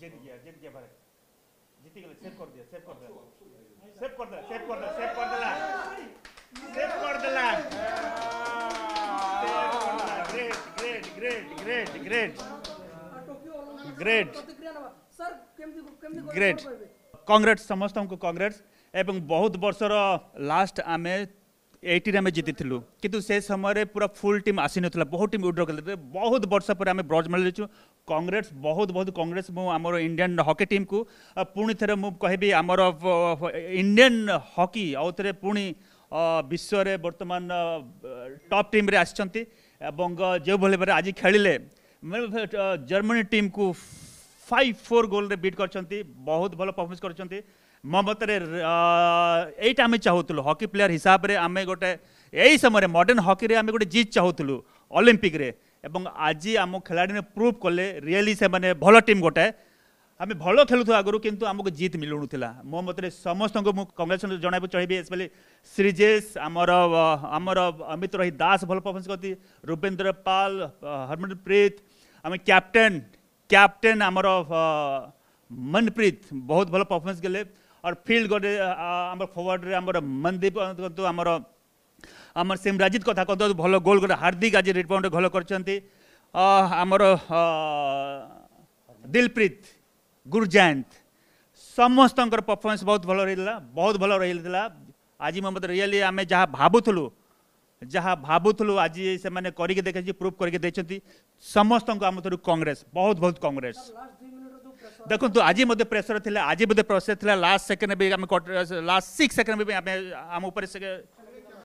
जीत गया जीत गया भारत सेव कर दिया सेव कर दिया सेव कर दिया सेव कर दिया सेव कर दिया सेव कर दिया great great great great great great great congrats समस्त को कंग्रेस एवं बहुत बर्षर लास्ट आमे एटी आम जीति कि समय पूरा फुल टीम आसी ना बहुत टीम विड्र कर बहुत वर्ष पर आम ब्रज मेडल जीचु कंग्रेस बहुत बहुत कंग्रेस मुझे इंडियान हकी टीम को पुणी थे मुझे कहि आमर इंडियान हकी आउ थे पुणी विश्वर वर्तमान टप टीम आसी जो भाव आज खेलें जर्मनी टीम को फाइव फोर गोल बीट कर बहुत भल परफर्मेन्स कर मो मतर आम चाहूल हकी प्लेयर हिसाब से आम गोटे यही समय मडर्ण हकी आम गोटे जीत चाहूल ओलंपिक आज आम खिलाड़ी ने प्रूफ कले रियली से मैंने भल टीम गोटे आम भल खेलु आगु कितु आमको जीत मिलूनुला मो मत समस्त को कंग्रेचुलेसन जन चाहिए स्पेशली श्रीजेश आमर आमर अमित रही दास भल परफर्मेन्स करती रूपेन्द्र पाल हरमनप्रीत आम कैप्टेन कैप्टेन आमर मनप्रीत बहुत भल परफमेंस गले और फिल्ड गोटे आम फरवर्ड आम मनदीप आम आम सिमराजित कथा कहत भल गोल गोटे हार्दिक आज रेड भल कर आमर दिलप्रीत गुरजयंत समस्त परफमेंस बहुत भल रही बहुत भल रही आज मत रियली आम जहाँ भावुलू ଯାହା ଭାବୁଥିଲୁ ଆଜି ସେମାନେ କରିକି ଦେଖେଇଛି ପ୍ରୁଫ୍ କରିକି ଦେଇଛନ୍ତି ସମସ୍ତଙ୍କୁ ଆମ ଥରୁ କଂଗ୍ରେସ ବହୁତ ବହୁତ କଂଗ୍ରେସ ଦେଖନ୍ତୁ ଆଜି ମଧ୍ୟ ପ୍ରେସର ଥିଲା ଆଜି ମଧ୍ୟ ପ୍ରେସର ଥିଲା ଲାଷ୍ଟ ସେକେଣ୍ଡରେ ବି ଆମେ ଲାଷ୍ଟ ସିକ୍ସ ସେକେଣ୍ଡରେ ବି ଆମେ ଆମ ଉପରେ